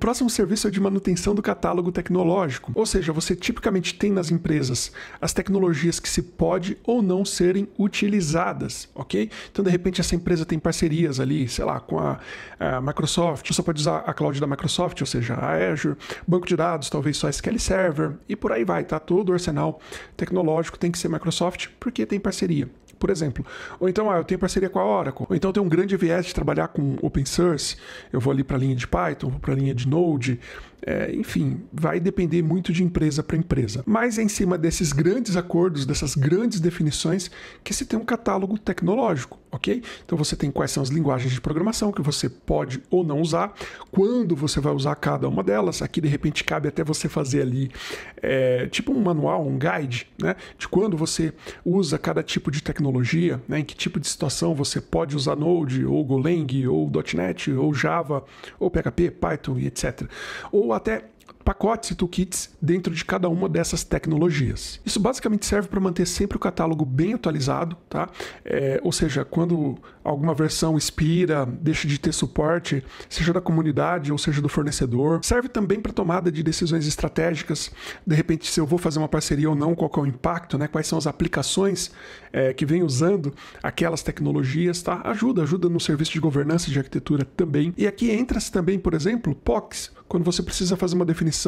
próximo serviço é de manutenção do catálogo tecnológico, ou seja, você tipicamente tem nas empresas as tecnologias que se pode ou não serem utilizadas, ok? Então, de repente, essa empresa tem parcerias ali, sei lá, com a, a Microsoft, você pode usar a cloud da Microsoft, ou seja, a Azure, banco de dados, talvez só SQL Server, e por aí vai, tá? Todo o arsenal tecnológico tem que ser Microsoft porque tem parceria por exemplo. Ou então, ah, eu tenho parceria com a Oracle. Ou então, tem um grande viés de trabalhar com open source. Eu vou ali para a linha de Python, vou para a linha de Node, é, enfim, vai depender muito de empresa para empresa. Mas é em cima desses grandes acordos, dessas grandes definições, que se tem um catálogo tecnológico, ok? Então você tem quais são as linguagens de programação que você pode ou não usar, quando você vai usar cada uma delas. Aqui de repente cabe até você fazer ali é, tipo um manual, um guide, né? De quando você usa cada tipo de tecnologia, né? Em que tipo de situação você pode usar Node, ou Golang, ou .NET, ou Java, ou PHP, Python e etc. Ou até pacotes e toolkits dentro de cada uma dessas tecnologias. Isso basicamente serve para manter sempre o catálogo bem atualizado, tá? É, ou seja, quando alguma versão expira, deixa de ter suporte, seja da comunidade ou seja do fornecedor. Serve também para tomada de decisões estratégicas, de repente se eu vou fazer uma parceria ou não, qual é o impacto, né? Quais são as aplicações é, que vem usando aquelas tecnologias, tá? Ajuda, ajuda no serviço de governança e de arquitetura também. E aqui entra-se também, por exemplo, POCs, quando você precisa fazer uma definição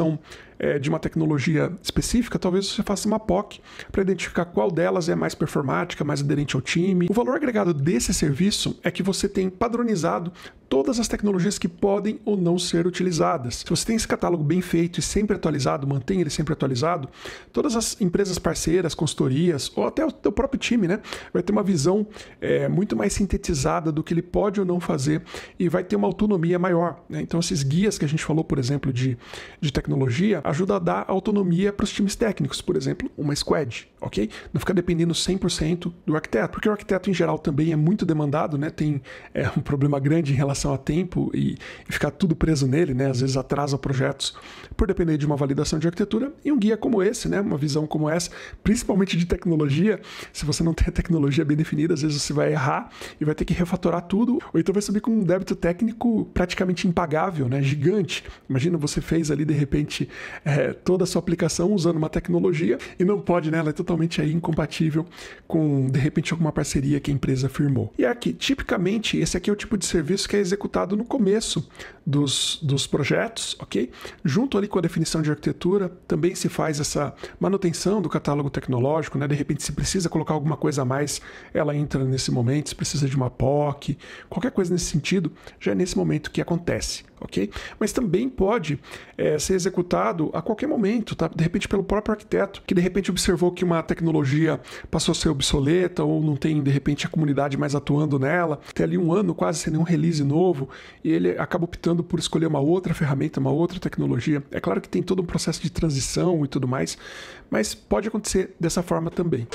é, de uma tecnologia específica, talvez você faça uma POC para identificar qual delas é mais performática, mais aderente ao time. O valor agregado desse serviço é que você tem padronizado todas as tecnologias que podem ou não ser utilizadas. Se você tem esse catálogo bem feito e sempre atualizado, mantém ele sempre atualizado, todas as empresas parceiras, consultorias ou até o teu próprio time, né, vai ter uma visão é, muito mais sintetizada do que ele pode ou não fazer e vai ter uma autonomia maior. Né? Então, esses guias que a gente falou, por exemplo, de, de tecnologia, ajuda a dar autonomia para os times técnicos, por exemplo, uma squad, ok? Não ficar dependendo 100% do arquiteto, porque o arquiteto em geral também é muito demandado, né? Tem é, um problema grande em relação validação a tempo e, e ficar tudo preso nele, né? Às vezes atrasa projetos por depender de uma validação de arquitetura. E um guia como esse, né? Uma visão como essa, principalmente de tecnologia, se você não tem a tecnologia bem definida, às vezes você vai errar e vai ter que refatorar tudo, ou então vai subir com um débito técnico praticamente impagável, né? Gigante. Imagina você fez ali de repente é, toda a sua aplicação usando uma tecnologia e não pode, né? Ela é totalmente aí incompatível com de repente alguma parceria que a empresa firmou. E aqui, tipicamente, esse aqui é o tipo de serviço que é executado no começo dos, dos projetos, ok? Junto ali com a definição de arquitetura, também se faz essa manutenção do catálogo tecnológico, né? De repente, se precisa colocar alguma coisa a mais, ela entra nesse momento, se precisa de uma POC, qualquer coisa nesse sentido, já é nesse momento que acontece, ok? Mas também pode é, ser executado a qualquer momento, tá? De repente, pelo próprio arquiteto, que de repente observou que uma tecnologia passou a ser obsoleta ou não tem, de repente, a comunidade mais atuando nela, tem ali um ano quase sem nenhum release novo e ele acaba optando por escolher uma outra ferramenta, uma outra tecnologia. É claro que tem todo um processo de transição e tudo mais, mas pode acontecer dessa forma também.